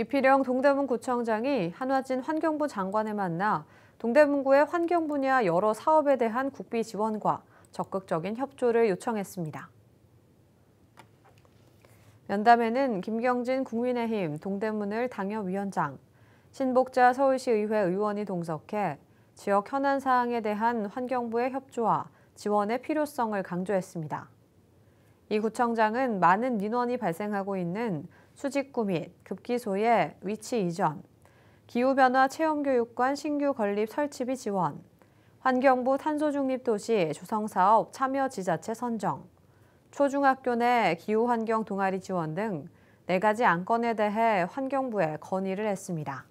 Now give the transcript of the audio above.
이필영 동대문구청장이 한화진 환경부 장관을 만나 동대문구의 환경 분야 여러 사업에 대한 국비 지원과 적극적인 협조를 요청했습니다. 면담에는 김경진 국민의힘 동대문을 당협위원장, 신복자 서울시의회 의원이 동석해 지역 현안 사항에 대한 환경부의 협조와 지원의 필요성을 강조했습니다. 이 구청장은 많은 민원이 발생하고 있는 수직구 및 급기소의 위치 이전, 기후변화 체험교육관 신규 건립 설치비 지원, 환경부 탄소중립도시 조성사업 참여 지자체 선정, 초중학교 내 기후환경 동아리 지원 등 네가지 안건에 대해 환경부에 건의를 했습니다.